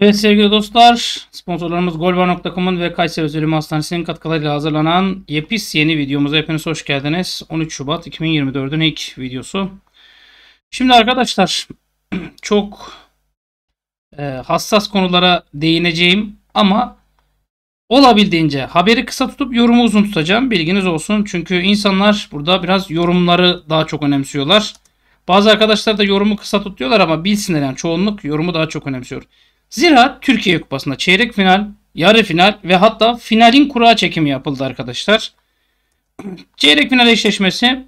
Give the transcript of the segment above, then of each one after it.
Evet sevgili dostlar, sponsorlarımız golvar.com'un ve Kayseri Özel Hastanesi'nin katkılarıyla hazırlanan Yepis yeni videomuza hepiniz hoş geldiniz. 13 Şubat 2024'ün ilk videosu. Şimdi arkadaşlar çok e, hassas konulara değineceğim ama Olabildiğince haberi kısa tutup yorumu uzun tutacağım. Bilginiz olsun. Çünkü insanlar burada biraz yorumları daha çok önemsiyorlar. Bazı arkadaşlar da yorumu kısa tutuyorlar ama bilsinler yani çoğunluk yorumu daha çok önemsiyor. Zira Türkiye Kupası'nda çeyrek final, yarı final ve hatta finalin kura çekimi yapıldı arkadaşlar. Çeyrek final eşleşmesi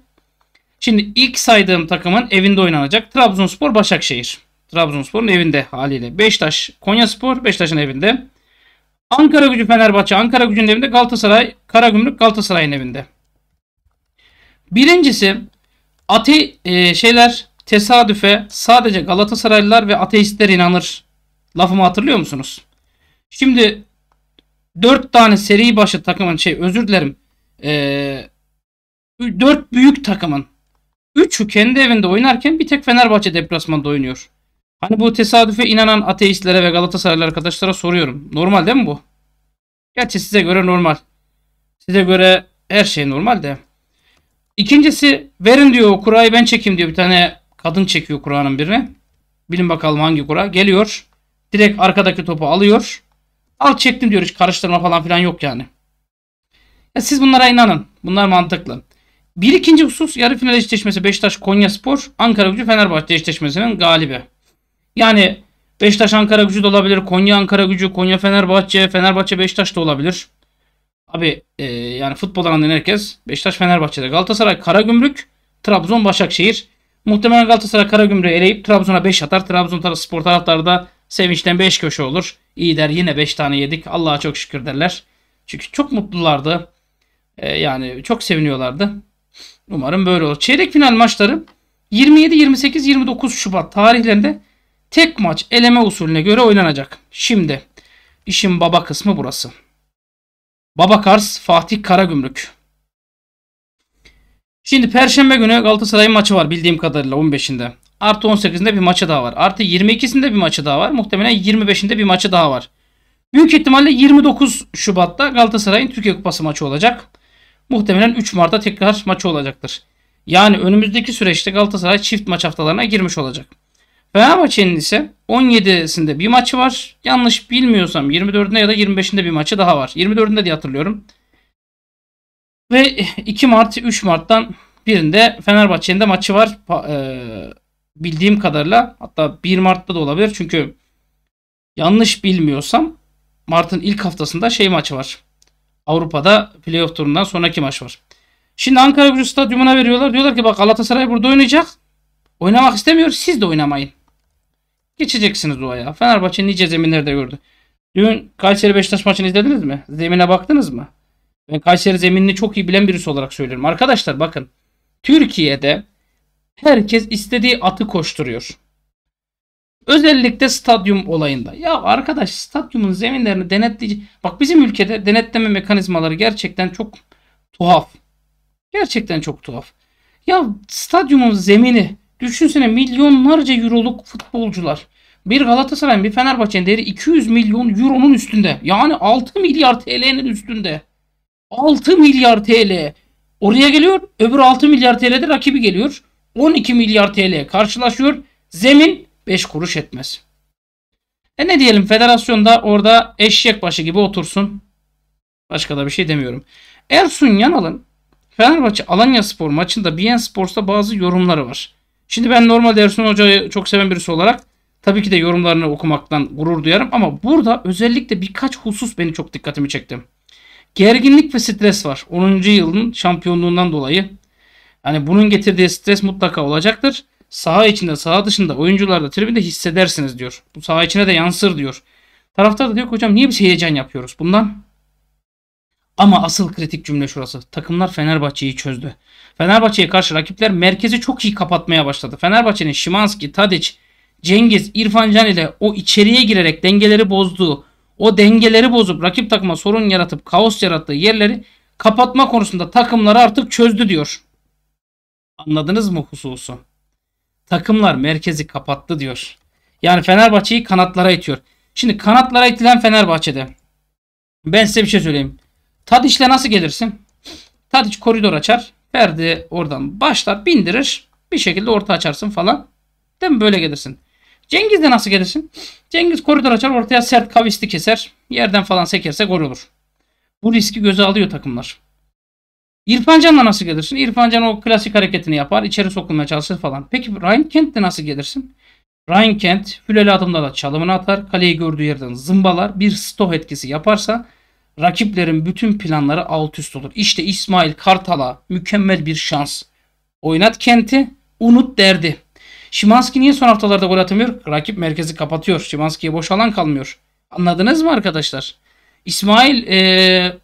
şimdi ilk saydığım takımın evinde oynanacak. Trabzonspor Başakşehir. Trabzonspor'un evinde haliyle. Beştaş Konyaspor Beşiktaş'ın evinde. Ankara gücü Fenerbahçe. Ankara gücünün evinde Galatasaray. Karagümrük Galatasaray'ın evinde. Birincisi ate e, şeyler tesadüfe sadece Galatasaraylılar ve ateistler inanır. Lafımı hatırlıyor musunuz? Şimdi 4 tane seri başı takımın şey özür dilerim. E, 4 büyük takımın 3'ü kendi evinde oynarken bir tek Fenerbahçe deplasmanda oynuyor. Hani bu tesadüfe inanan ateistlere ve Galatasaraylı arkadaşlara soruyorum. Normal değil mi bu? Gerçi size göre normal. Size göre her şey normal de. İkincisi verin diyor o ben çekeyim diyor. Bir tane kadın çekiyor kuranın birine. Bilin bakalım hangi kura. Geliyor. Direkt arkadaki topu alıyor. Al çektim diyor hiç karıştırma falan filan yok yani. Ya siz bunlara inanın. Bunlar mantıklı. Bir ikinci husus yarı final eşleşmesi Beşiktaş Konya Spor Ankara Gücü Fenerbahçe eşleşmesinin galibi. Yani Beşiktaş Ankara gücü de olabilir. Konya Ankara gücü, Konya Fenerbahçe, Fenerbahçe Beşiktaş da olabilir. Abi e, yani futbol anlayan herkes Beşiktaş Fenerbahçe'de. Galatasaray Karagümrük, Trabzon Başakşehir. Muhtemelen Galatasaray Karagümrük'ü eleyip Trabzon'a 5 atar. Trabzon spor taraftarı da sevinçten 5 köşe olur. İyi der yine 5 tane yedik. Allah'a çok şükür derler. Çünkü çok mutlulardı. E, yani çok seviniyorlardı. Umarım böyle olur. Çeyrek final maçları 27, 28, 29 Şubat tarihlerinde Tek maç eleme usulüne göre oynanacak. Şimdi işin baba kısmı burası. Baba Babakars Fatih Karagümrük. Şimdi Perşembe günü Galatasaray maçı var bildiğim kadarıyla 15'inde. Artı 18'inde bir maçı daha var. Artı 22'sinde bir maçı daha var. Muhtemelen 25'inde bir maçı daha var. Büyük ihtimalle 29 Şubat'ta Galatasaray'ın Türkiye Kupası maçı olacak. Muhtemelen 3 Mart'ta tekrar maçı olacaktır. Yani önümüzdeki süreçte Galatasaray çift maç haftalarına girmiş olacak. Fenerbahçe'nin ise 17'sinde bir maçı var. Yanlış bilmiyorsam 24'ünde ya da 25'inde bir maçı daha var. 24'ünde diye hatırlıyorum. Ve 2 Mart 3 Mart'tan birinde Fenerbahçe'nin de maçı var. Ee, bildiğim kadarıyla hatta 1 Mart'ta da olabilir. Çünkü yanlış bilmiyorsam Mart'ın ilk haftasında şey maçı var. Avrupa'da playoff turundan sonraki maç var. Şimdi Ankara Gücü Stadyumuna veriyorlar. Diyorlar ki bak Galatasaray burada oynayacak. Oynamak istemiyor. Siz de oynamayın. Geçeceksiniz o ayağı. Fenerbahçe nice zeminlerde gördü. Dün Kayseri Beşiktaş maçını izlediniz mi? Zemine baktınız mı? Ben Kayseri zeminini çok iyi bilen birisi olarak söylüyorum. Arkadaşlar bakın. Türkiye'de herkes istediği atı koşturuyor. Özellikle stadyum olayında. Ya arkadaş stadyumun zeminlerini denetleyici... Bak bizim ülkede denetleme mekanizmaları gerçekten çok tuhaf. Gerçekten çok tuhaf. Ya stadyumun zemini Düşünsene milyonlarca euroluk futbolcular. Bir Galatasaray'ın bir Fenerbahçe'nin değeri 200 milyon euronun üstünde. Yani 6 milyar TL'nin üstünde. 6 milyar TL. Oraya geliyor. Öbür 6 milyar TL'de rakibi geliyor. 12 milyar TL karşılaşıyor. Zemin 5 kuruş etmez. E ne diyelim federasyonda orada eşek başı gibi otursun. Başka da bir şey demiyorum. Ersun Yanal'ın Fenerbahçe Alanya Spor maçında BN Sports'ta bazı yorumları var. Şimdi ben normalde Ersun Hoca'yı çok seven birisi olarak tabii ki de yorumlarını okumaktan gurur duyarım ama burada özellikle birkaç husus beni çok dikkatimi çekti. Gerginlik ve stres var. 10. yılın şampiyonluğundan dolayı. yani bunun getirdiği stres mutlaka olacaktır. Saha içinde, saha dışında, oyuncularda, tribünde hissedersiniz diyor. Bu saha içine de yansır diyor. Taraftar da diyor ki hocam niye bir heyecan yapıyoruz bundan? Ama asıl kritik cümle şurası. Takımlar Fenerbahçe'yi çözdü. Fenerbahçe'ye karşı rakipler merkezi çok iyi kapatmaya başladı. Fenerbahçe'nin Şimanski, Tadic, Cengiz, İrfan Can ile o içeriye girerek dengeleri bozduğu, o dengeleri bozup rakip takıma sorun yaratıp kaos yarattığı yerleri kapatma konusunda takımları artık çözdü diyor. Anladınız mı hususu? Takımlar merkezi kapattı diyor. Yani Fenerbahçe'yi kanatlara itiyor. Şimdi kanatlara itilen Fenerbahçe'de. Ben size bir şey söyleyeyim. Tadiç'le nasıl gelirsin? Tadiç koridor açar. Ferdi oradan başlar bindirir. Bir şekilde orta açarsın falan. Değil mi? Böyle gelirsin. Cengiz de nasıl gelirsin? Cengiz koridor açar ortaya sert kavisli keser. Yerden falan sekerse gol olur. Bu riski göze alıyor takımlar. İrfan Can'la nasıl gelirsin? İrfancan o klasik hareketini yapar. içeri sokulmaya çalışır falan. Peki Ryan Kent'le nasıl gelirsin? Ryan Kent hüleli adımda da çalımını atar. Kaleyi gördüğü yerden zımbalar. Bir stop etkisi yaparsa Rakiplerin bütün planları alt üst olur. İşte İsmail Kartal'a mükemmel bir şans. Oynat Kent'i, unut derdi. Şimanski niye son haftalarda gol atamıyor? Rakip merkezi kapatıyor. Şimanski'ye boş alan kalmıyor. Anladınız mı arkadaşlar? İsmail ee,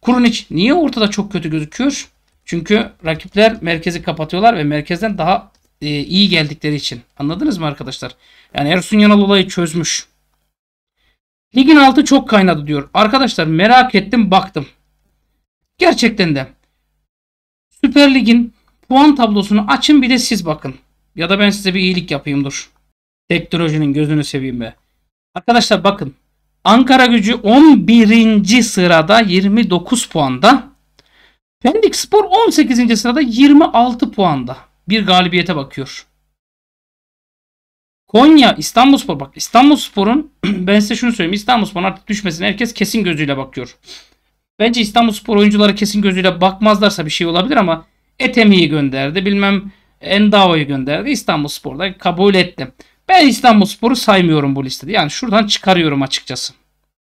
Kurunic niye ortada çok kötü gözüküyor? Çünkü rakipler merkezi kapatıyorlar ve merkezden daha e, iyi geldikleri için. Anladınız mı arkadaşlar? Yani Ersun Yanal olayı çözmüş. Ligin altı çok kaynadı diyor. Arkadaşlar merak ettim baktım. Gerçekten de Süper Lig'in puan tablosunu açın bir de siz bakın. Ya da ben size bir iyilik yapayım dur. Teknolojinin gözünü seveyim be. Arkadaşlar bakın. Ankara gücü 11. sırada 29 puanda. Pendik Spor 18. sırada 26 puanda. Bir galibiyete bakıyor. Konya İstanbulspor bak İstanbulspor'un ben size şunu söyleyeyim İstanbulspor'un artık düşmesine herkes kesin gözüyle bakıyor. Bence İstanbulspor oyuncuları kesin gözüyle bakmazlarsa bir şey olabilir ama Etemi'yi gönderdi bilmem Endavo'yu gönderdi İstanbulspor'da kabul ettim. Ben İstanbulspor'u saymıyorum bu listede. Yani şuradan çıkarıyorum açıkçası.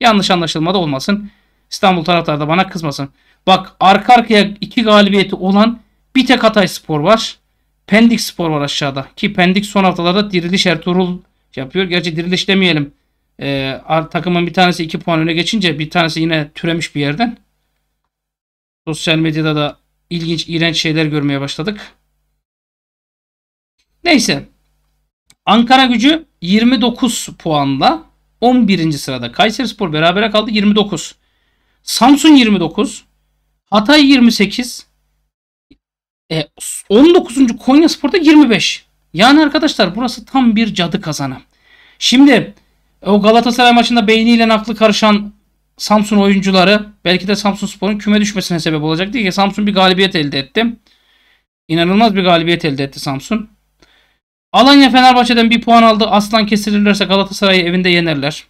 Yanlış anlaşılma da olmasın. İstanbul taraftarı da bana kızmasın. Bak arka arkaya iki galibiyeti olan bir tek Hatay Spor var. Pendik Spor var aşağıda. Ki Pendik son haftalarda diriliş Ertuğrul yapıyor. Gerçi diriliş demeyelim. E, takımın bir tanesi 2 puan öne geçince bir tanesi yine türemiş bir yerden. Sosyal medyada da ilginç, iğrenç şeyler görmeye başladık. Neyse. Ankara gücü 29 puanla 11. sırada. Kayseri Spor berabere kaldı 29. Samsun 29. Hatay 28. E, 19. Konya Spor'da 25. Yani arkadaşlar burası tam bir cadı kazanı. Şimdi e, o Galatasaray maçında beyniyle aklı karışan Samsun oyuncuları belki de Samsun Spor'un küme düşmesine sebep olacak diye Samsun bir galibiyet elde etti. İnanılmaz bir galibiyet elde etti Samsun. Alanya Fenerbahçe'den bir puan aldı. Aslan kesilirlerse Galatasaray'ı evinde yenerler.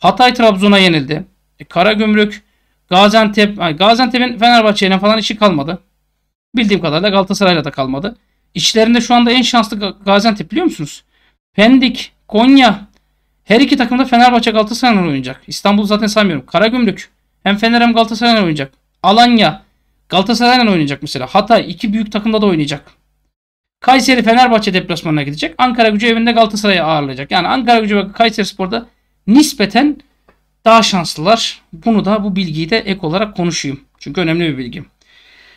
Hatay Trabzon'a yenildi. E, Karagümrük Gaziantep, Gaziantep'in Fenerbahçe'yle falan işi kalmadı. Bildiğim kadarıyla Galatasaray'la da kalmadı. İçlerinde şu anda en şanslı Gaziantep biliyor musunuz? Pendik, Konya. Her iki takımda Fenerbahçe Galatasaray'la oynayacak. İstanbul zaten saymıyorum. Karagümrük. Hem Fener hem Galatasaray'la oynayacak. Alanya. Galatasaray'la oynayacak mesela. Hatay iki büyük takımda da oynayacak. Kayseri Fenerbahçe deplasmanına gidecek. Ankara Gücü evinde Galatasaray'ı ağırlayacak. Yani Ankara Gücü ve Kayseri Spor'da nispeten daha şanslılar. Bunu da bu bilgiyi de ek olarak konuşayım. Çünkü önemli bir bilgi.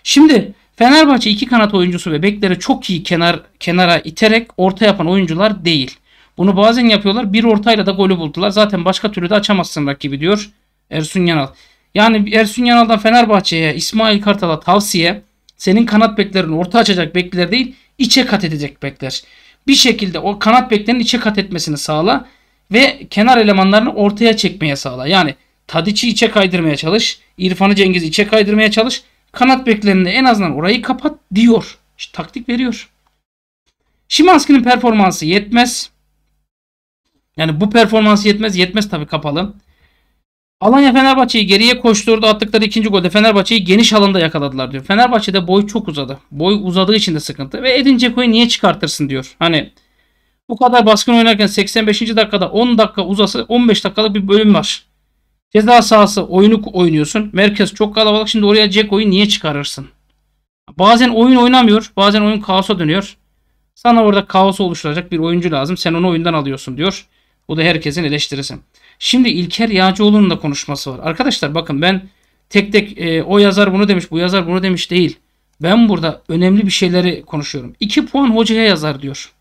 Şimdi Fenerbahçe iki kanat oyuncusu ve beklere çok iyi kenar kenara iterek orta yapan oyuncular değil. Bunu bazen yapıyorlar. Bir ortayla da golü buldular. Zaten başka türlü de açamazsın rakibi diyor Ersun Yanal. Yani Ersun Yanal'dan Fenerbahçe'ye İsmail Kartal'a tavsiye senin kanat beklerin orta açacak bekler değil içe kat edecek bekler. Bir şekilde o kanat beklerin içe kat etmesini sağla ve kenar elemanlarını ortaya çekmeye sağla. Yani Tadiç'i içe kaydırmaya çalış. İrfan'ı Cengiz içe kaydırmaya çalış. Kanat beklerinde en azından orayı kapat diyor. İşte taktik veriyor. Şimanski'nin performansı yetmez. Yani bu performansı yetmez. Yetmez tabi kapalı. Alanya Fenerbahçe'yi geriye koşturdu. Attıkları ikinci golde Fenerbahçe'yi geniş alanda yakaladılar diyor. Fenerbahçe'de boy çok uzadı. Boy uzadığı için de sıkıntı. Ve Edin Ceko'yu niye çıkartırsın diyor. Hani bu kadar baskın oynarken 85. dakikada 10 dakika uzası 15 dakikalık bir bölüm var. Ceza sahası oyunu oynuyorsun. Merkez çok kalabalık. Şimdi oraya Jack oyun niye çıkarırsın? Bazen oyun oynamıyor. Bazen oyun kaosa dönüyor. Sana orada kaos oluşturacak bir oyuncu lazım. Sen onu oyundan alıyorsun diyor. Bu da herkesin eleştirisi. Şimdi İlker Yağcıoğlu'nun da konuşması var. Arkadaşlar bakın ben tek tek e, o yazar bunu demiş, bu yazar bunu demiş değil. Ben burada önemli bir şeyleri konuşuyorum. 2 puan hocaya yazar diyor.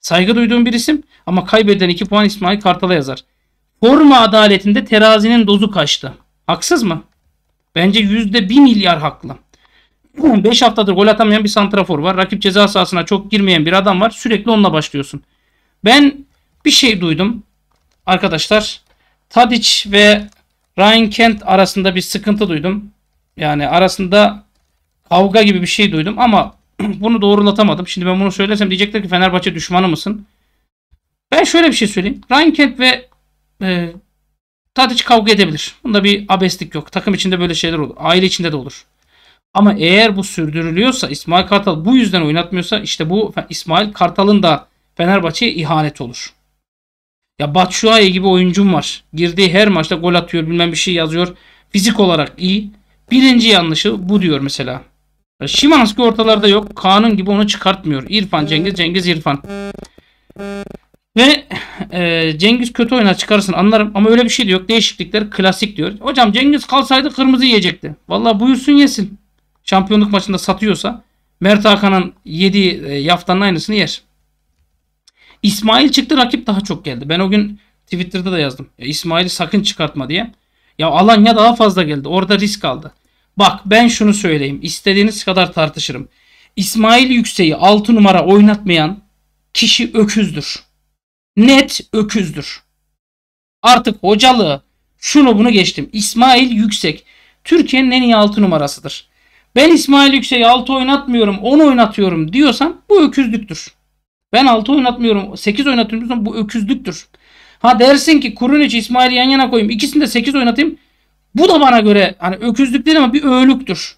Saygı duyduğum bir isim ama kaybeden 2 puan İsmail Kartal'a yazar. Forma adaletinde terazinin dozu kaçtı. Haksız mı? Bence yüzde bir milyar haklı. 5 haftadır gol atamayan bir santrafor var. Rakip ceza sahasına çok girmeyen bir adam var. Sürekli onunla başlıyorsun. Ben bir şey duydum. Arkadaşlar Tadic ve Ryan Kent arasında bir sıkıntı duydum. Yani arasında kavga gibi bir şey duydum ama bunu doğrulatamadım. Şimdi ben bunu söylersem diyecekler ki Fenerbahçe düşmanı mısın? Ben şöyle bir şey söyleyeyim. Ryan Kent ve e, ee, Tadiç kavga edebilir. Bunda bir abeslik yok. Takım içinde böyle şeyler olur. Aile içinde de olur. Ama eğer bu sürdürülüyorsa İsmail Kartal bu yüzden oynatmıyorsa işte bu İsmail Kartal'ın da Fenerbahçe'ye ihanet olur. Ya Batshuayi gibi oyuncum var. Girdiği her maçta gol atıyor bilmem bir şey yazıyor. Fizik olarak iyi. Birinci yanlışı bu diyor mesela. Şimanski ortalarda yok. Kaan'ın gibi onu çıkartmıyor. İrfan Cengiz, Cengiz İrfan. Ve e, Cengiz kötü oyuna çıkarsın anlarım ama öyle bir şey de yok. Değişiklikler klasik diyor. Hocam Cengiz kalsaydı kırmızı yiyecekti. Valla buyursun yesin. Şampiyonluk maçında satıyorsa Mert Hakan'ın yediği e, yaftanın aynısını yer. İsmail çıktı rakip daha çok geldi. Ben o gün Twitter'da da yazdım. Ya İsmail'i sakın çıkartma diye. Ya Alanya daha fazla geldi. Orada risk aldı. Bak ben şunu söyleyeyim. İstediğiniz kadar tartışırım. İsmail Yüksek'i 6 numara oynatmayan kişi öküzdür net öküzdür. Artık hocalığı şunu bunu geçtim. İsmail Yüksek Türkiye'nin en iyi 6 numarasıdır. Ben İsmail Yüksek'i 6 oynatmıyorum 10 oynatıyorum diyorsan bu öküzlüktür. Ben 6 oynatmıyorum 8 oynatıyorum diyorsan bu öküzlüktür. Ha dersin ki Kurunic İsmail'i yan yana koyayım ikisini de 8 oynatayım. Bu da bana göre hani öküzlük değil ama bir öğlüktür.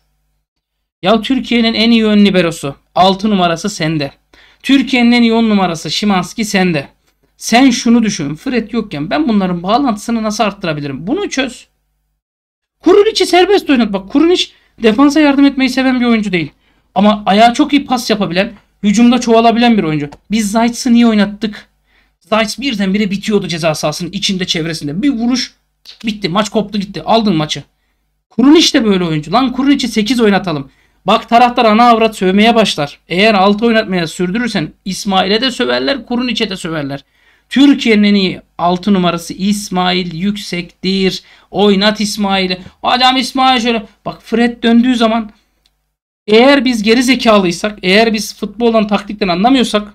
Ya Türkiye'nin en iyi ön liberosu 6 numarası sende. Türkiye'nin en iyi 10 numarası Şimanski sende. Sen şunu düşün. Fred yokken ben bunların bağlantısını nasıl arttırabilirim? Bunu çöz. Kurun içi serbest oynat. Bak Kurun Kurilic defansa yardım etmeyi seven bir oyuncu değil. Ama ayağa çok iyi pas yapabilen, hücumda çoğalabilen bir oyuncu. Biz Zayt'sı niye oynattık? Zayt birdenbire bitiyordu ceza sahasının içinde çevresinde. Bir vuruş bitti. Maç koptu gitti. Aldın maçı. Kurun işte böyle oyuncu. Lan Kurun içi 8 oynatalım. Bak taraftar ana avrat sövmeye başlar. Eğer 6 oynatmaya sürdürürsen İsmail'e de söverler, Kurun içe de söverler. Türkiye'nin en 6 numarası İsmail Yüksekdir. Oynat İsmail'i. Adam İsmail şöyle. Bak Fred döndüğü zaman eğer biz geri zekalıysak, eğer biz futboldan taktikten anlamıyorsak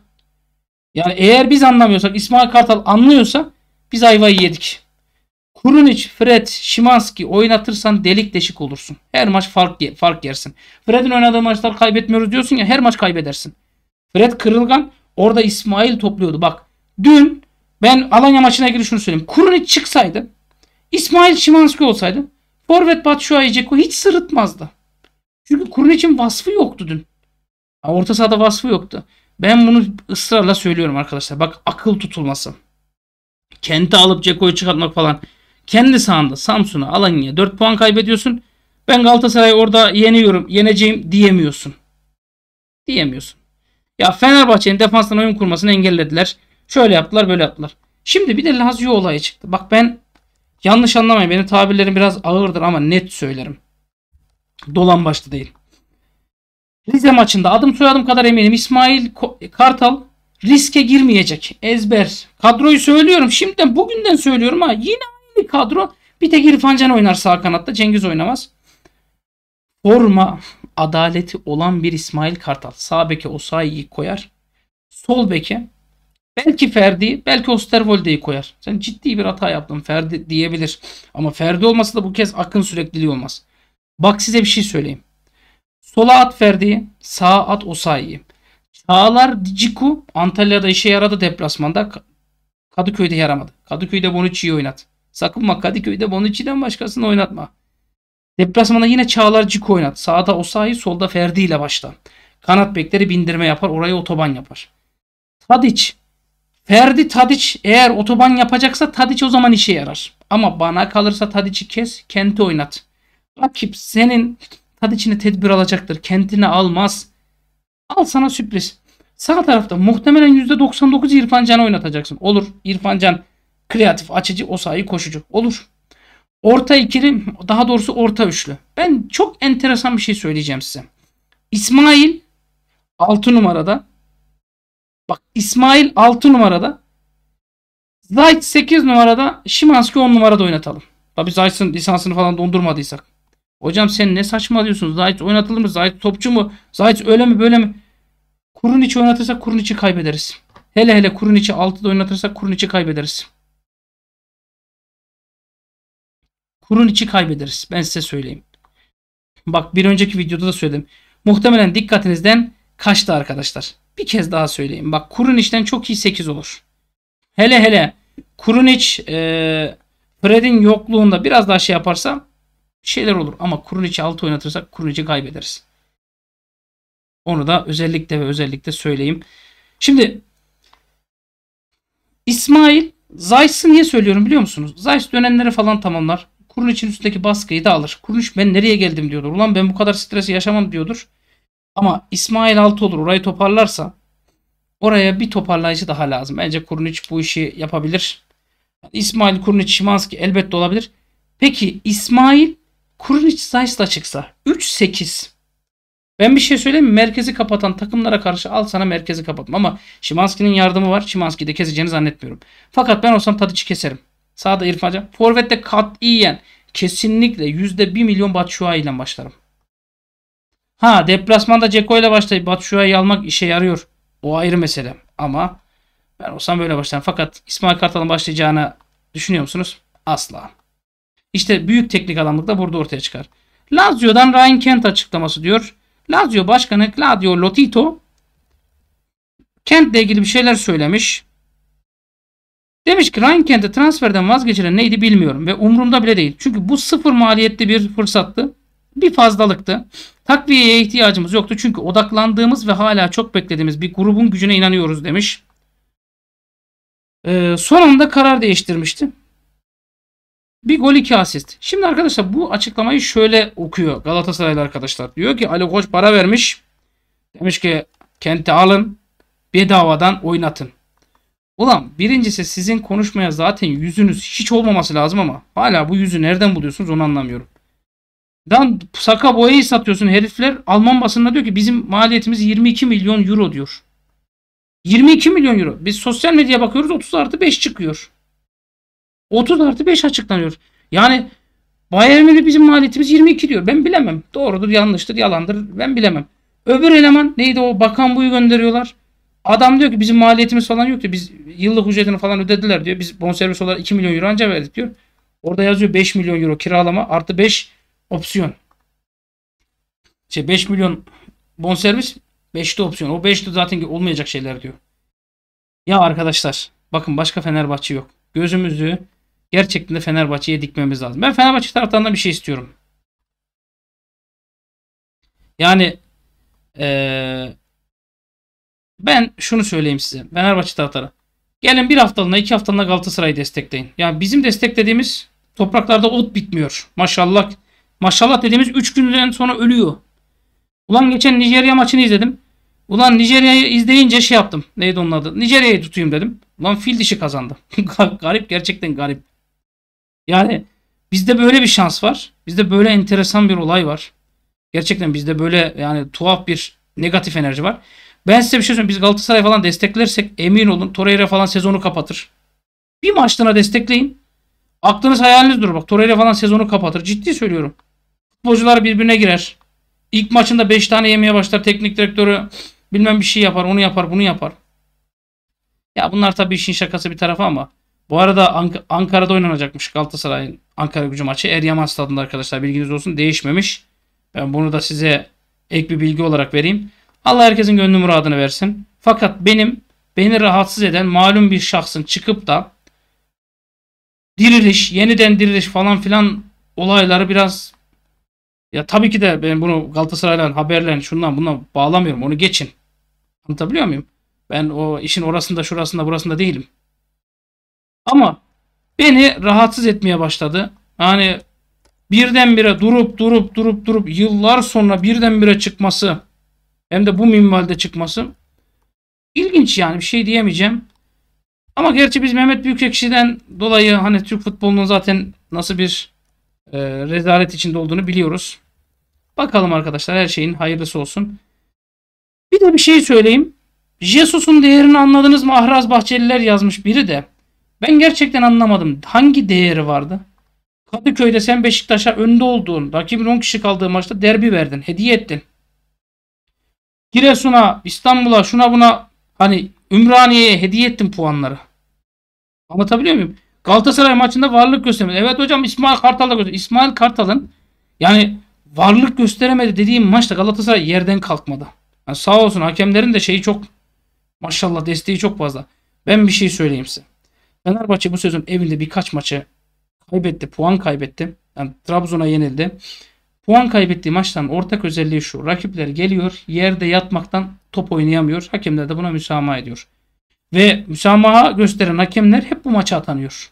yani eğer biz anlamıyorsak, İsmail Kartal anlıyorsa biz ayvayı yedik. Kurunic, Fred, Şimanski oynatırsan delik deşik olursun. Her maç fark, fark yersin. Fred'in oynadığı maçlar kaybetmiyoruz diyorsun ya her maç kaybedersin. Fred kırılgan orada İsmail topluyordu. Bak dün ben Alanya maçına ilgili şunu söyleyeyim. Kurunic çıksaydı İsmail Şimanski olsaydı Forvet Batshuayi Ceko hiç sırıtmazdı. Çünkü Kurunic'in vasfı yoktu dün. Orta sahada vasfı yoktu. Ben bunu ısrarla söylüyorum arkadaşlar. Bak akıl tutulması. Kenti alıp Ceko'yu çıkartmak falan. Kendi sahanda Samsun'a Alanya'ya 4 puan kaybediyorsun. Ben Galatasaray'ı orada yeniyorum, yeneceğim diyemiyorsun. Diyemiyorsun. Ya Fenerbahçe'nin defanstan oyun kurmasını engellediler. Şöyle yaptılar böyle yaptılar. Şimdi bir de Lazio olayı çıktı. Bak ben yanlış anlamayın benim tabirlerim biraz ağırdır ama net söylerim. Dolan başlı değil. Rize maçında adım soyadım kadar eminim İsmail Kartal riske girmeyecek. Ezber. Kadroyu söylüyorum şimdiden bugünden söylüyorum ha. Yine aynı kadro. Bir tek İrfan Can oynar sağ kanatta. Cengiz oynamaz. Forma adaleti olan bir İsmail Kartal. Sağ beke Osayi'yi koyar. Sol beke Belki Ferdi, belki Osterwolde'yi koyar. Sen ciddi bir hata yaptın Ferdi diyebilir. Ama Ferdi olmasa da bu kez akın sürekliliği olmaz. Bak size bir şey söyleyeyim. Sola at Ferdi, sağa at Osayi. Çağlar Ciku Antalya'da işe yaradı deplasmanda. Kadıköy'de yaramadı. Kadıköy'de Bonucci'yi oynat. Sakın bak Kadıköy'de Bonucci'den başkasını oynatma. Deplasmana yine Çağlar Ciku oynat. Sağda Osayi, solda Ferdi ile başla. Kanat bekleri bindirme yapar, orayı otoban yapar. Tadiç Ferdi Tadiç eğer otoban yapacaksa Tadiç o zaman işe yarar. Ama bana kalırsa Tadiç'i kes, Kent'i oynat. Rakip senin Tadiç'ini tedbir alacaktır. Kent'ini almaz. Al sana sürpriz. Sağ tarafta muhtemelen %99 İrfan Can'ı oynatacaksın. Olur. İrfan Can kreatif, açıcı, o sahi koşucu. Olur. Orta ikili, daha doğrusu orta üçlü. Ben çok enteresan bir şey söyleyeceğim size. İsmail 6 numarada Bak İsmail 6 numarada. Zayt 8 numarada. Şimanski 10 numarada oynatalım. Tabi Zayt'ın lisansını falan dondurmadıysak. Hocam sen ne saçma diyorsun? Zayt oynatılır mı? Zayt topçu mu? Zayt öyle mi böyle mi? Kurun içi oynatırsak kurun içi kaybederiz. Hele hele kurun içi 6'da oynatırsak kurun içi kaybederiz. Kurun içi kaybederiz. Ben size söyleyeyim. Bak bir önceki videoda da söyledim. Muhtemelen dikkatinizden kaçtı arkadaşlar bir kez daha söyleyeyim. Bak kurun Kuruniç'ten çok iyi 8 olur. Hele hele Kuruniç e, Fred'in yokluğunda biraz daha şey yaparsa şeyler olur. Ama kurun Kuruniç'i 6 oynatırsak kurun Kuruniç'i kaybederiz. Onu da özellikle ve özellikle söyleyeyim. Şimdi İsmail Zayt'sı niye söylüyorum biliyor musunuz? Zayt dönenleri falan tamamlar. Kurun için üstteki baskıyı da alır. Kurun ben nereye geldim diyordur. Ulan ben bu kadar stresi yaşamam diyordur. Ama İsmail altı olur orayı toparlarsa oraya bir toparlayıcı daha lazım. Bence Kurniç bu işi yapabilir. İsmail Kurniç Şimanski elbette olabilir. Peki İsmail Kurniç Zayt'la çıksa 3-8 ben bir şey söyleyeyim mi? Merkezi kapatan takımlara karşı al sana merkezi kapatma. Ama Şimanski'nin yardımı var. Şimanski'yi de keseceğini zannetmiyorum. Fakat ben olsam Tadiç'i keserim. Sağda İrfan Can. Forvet'te katiyen kesinlikle %1 milyon Batshuayi ile başlarım. Ha deplasmanda Ceko ile başlayıp Batshuayi almak işe yarıyor. O ayrı mesele. Ama ben olsam böyle başlarım. Fakat İsmail Kartal'ın başlayacağını düşünüyor musunuz? Asla. İşte büyük teknik adamlık da burada ortaya çıkar. Lazio'dan Ryan Kent açıklaması diyor. Lazio Başkanı Claudio Lotito Kent'le ilgili bir şeyler söylemiş. Demiş ki Ryan Kent'e transferden vazgeçilen neydi bilmiyorum ve umurumda bile değil. Çünkü bu sıfır maliyetli bir fırsattı bir fazlalıktı. Takviyeye ihtiyacımız yoktu çünkü odaklandığımız ve hala çok beklediğimiz bir grubun gücüne inanıyoruz demiş. Ee, son anda karar değiştirmişti. Bir gol iki asist. Şimdi arkadaşlar bu açıklamayı şöyle okuyor Galatasaraylı arkadaşlar. Diyor ki Ali Koç para vermiş. Demiş ki kenti alın bedavadan oynatın. Ulan birincisi sizin konuşmaya zaten yüzünüz hiç olmaması lazım ama hala bu yüzü nereden buluyorsunuz onu anlamıyorum. Lan saka boyayı satıyorsun herifler. Alman basında diyor ki bizim maliyetimiz 22 milyon euro diyor. 22 milyon euro. Biz sosyal medyaya bakıyoruz 30 artı 5 çıkıyor. 30 artı 5 açıklanıyor. Yani Bayern'in bizim maliyetimiz 22 diyor. Ben bilemem. Doğrudur, yanlıştır, yalandır. Ben bilemem. Öbür eleman neydi o bakan buyu gönderiyorlar. Adam diyor ki bizim maliyetimiz falan yok diyor. Biz yıllık ücretini falan ödediler diyor. Biz bonservis olarak 2 milyon euro anca verdik diyor. Orada yazıyor 5 milyon euro kiralama artı 5 opsiyon. Şey 5 milyon bonservis 5'te opsiyon. O 5'te zaten olmayacak şeyler diyor. Ya arkadaşlar bakın başka Fenerbahçe yok. Gözümüzü gerçekten de Fenerbahçe'ye dikmemiz lazım. Ben Fenerbahçe taraftan da bir şey istiyorum. Yani ee, ben şunu söyleyeyim size. Fenerbahçe taraftarı. Gelin bir haftalığına iki haftalığına Galatasaray'ı destekleyin. Yani bizim desteklediğimiz topraklarda ot bitmiyor. Maşallah Maşallah dediğimiz 3 günden sonra ölüyor. Ulan geçen Nijerya maçını izledim. Ulan Nijerya'yı izleyince şey yaptım. Neydi onun adı? Nijerya'yı tutayım dedim. Ulan fil dişi kazandı. garip gerçekten garip. Yani bizde böyle bir şans var. Bizde böyle enteresan bir olay var. Gerçekten bizde böyle yani tuhaf bir negatif enerji var. Ben size bir şey söyleyeyim. Biz Galatasaray falan desteklersek emin olun Torreira falan sezonu kapatır. Bir maçtana destekleyin. Aklınız hayaliniz dur. Bak Torreira falan sezonu kapatır. Ciddi söylüyorum. Futbolcular birbirine girer. İlk maçında 5 tane yemeye başlar. Teknik direktörü bilmem bir şey yapar. Onu yapar bunu yapar. Ya bunlar tabii işin şakası bir tarafa ama. Bu arada Ank Ankara'da oynanacakmış Galatasaray'ın Ankara gücü maçı. Eryaman stadında arkadaşlar bilginiz olsun. Değişmemiş. Ben bunu da size ek bir bilgi olarak vereyim. Allah herkesin gönlü muradını versin. Fakat benim beni rahatsız eden malum bir şahsın çıkıp da diriliş, yeniden diriliş falan filan olayları biraz ya tabii ki de ben bunu Galatasaray'la haberle şundan buna bağlamıyorum. Onu geçin. Anlatabiliyor muyum? Ben o işin orasında şurasında burasında değilim. Ama beni rahatsız etmeye başladı. Yani birdenbire durup durup durup durup yıllar sonra birdenbire çıkması hem de bu minvalde çıkması ilginç yani bir şey diyemeyeceğim. Ama gerçi biz Mehmet Büyükekşi'den dolayı hani Türk futbolunun zaten nasıl bir e, rezalet içinde olduğunu biliyoruz. Bakalım arkadaşlar her şeyin hayırlısı olsun. Bir de bir şey söyleyeyim. Jesus'un değerini anladınız mı? Ahraz Bahçeliler yazmış biri de. Ben gerçekten anlamadım. Hangi değeri vardı? Kadıköy'de sen Beşiktaş'a önde olduğun, rakibin 10 kişi kaldığı maçta derbi verdin, hediye ettin. Giresun'a, İstanbul'a, şuna buna hani Ümraniye'ye hediye ettin puanları. Anlatabiliyor muyum? Galatasaray maçında varlık göstermedi. Evet hocam İsmail Kartal da gösterdi. İsmail Kartal'ın yani varlık gösteremedi dediğim maçta Galatasaray yerden kalkmadı. Yani sağ olsun hakemlerin de şeyi çok maşallah desteği çok fazla. Ben bir şey söyleyeyim size. Fenerbahçe bu sezon evinde birkaç maçı kaybetti. Puan kaybetti. Yani Trabzon'a yenildi. Puan kaybettiği maçtan ortak özelliği şu. Rakipler geliyor yerde yatmaktan top oynayamıyor. Hakemler de buna müsamaha ediyor. Ve müsamaha gösteren hakemler hep bu maça atanıyor.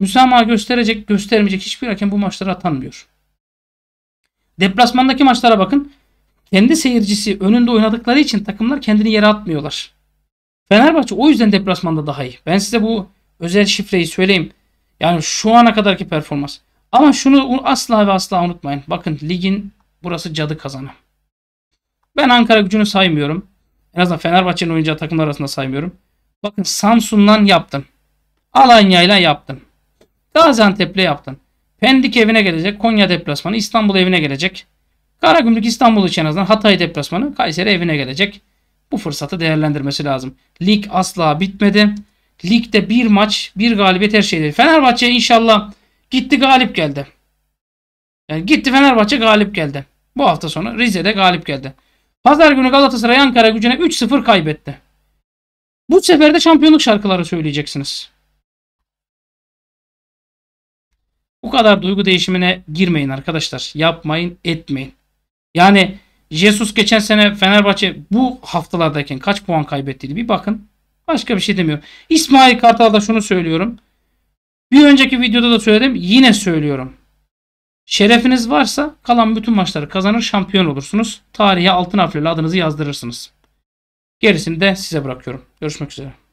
Müsamaha gösterecek, göstermeyecek hiçbir hakem bu maçlara atanmıyor. Deplasmandaki maçlara bakın. Kendi seyircisi önünde oynadıkları için takımlar kendini yere atmıyorlar. Fenerbahçe o yüzden deplasmanda daha iyi. Ben size bu özel şifreyi söyleyeyim. Yani şu ana kadarki performans. Ama şunu asla ve asla unutmayın. Bakın ligin burası cadı kazanı. Ben Ankara gücünü saymıyorum. En azından Fenerbahçe'nin oynayacağı takımlar arasında saymıyorum. Bakın Samsun'dan yaptın. Alanya'yla yaptın. Gaziantep'le yaptın. Pendik evine gelecek. Konya deplasmanı. İstanbul evine gelecek. Karagümrük İstanbul için azından Hatay deplasmanı. Kayseri evine gelecek. Bu fırsatı değerlendirmesi lazım. Lig asla bitmedi. Ligde bir maç, bir galibiyet her şeydi. Fenerbahçe inşallah gitti galip geldi. Yani gitti Fenerbahçe galip geldi. Bu hafta sonu Rize'de galip geldi. Pazar günü Galatasaray Ankara gücüne 3-0 kaybetti. Bu sefer de şampiyonluk şarkıları söyleyeceksiniz. Bu kadar duygu değişimine girmeyin arkadaşlar. Yapmayın, etmeyin. Yani Jesus geçen sene Fenerbahçe bu haftalardayken kaç puan kaybettiydi bir bakın. Başka bir şey demiyorum. İsmail Kartal'da şunu söylüyorum. Bir önceki videoda da söyledim. Yine söylüyorum. Şerefiniz varsa kalan bütün maçları kazanır şampiyon olursunuz. Tarihe altın harflerle adınızı yazdırırsınız. Gerisini de size bırakıyorum. Görüşmek üzere.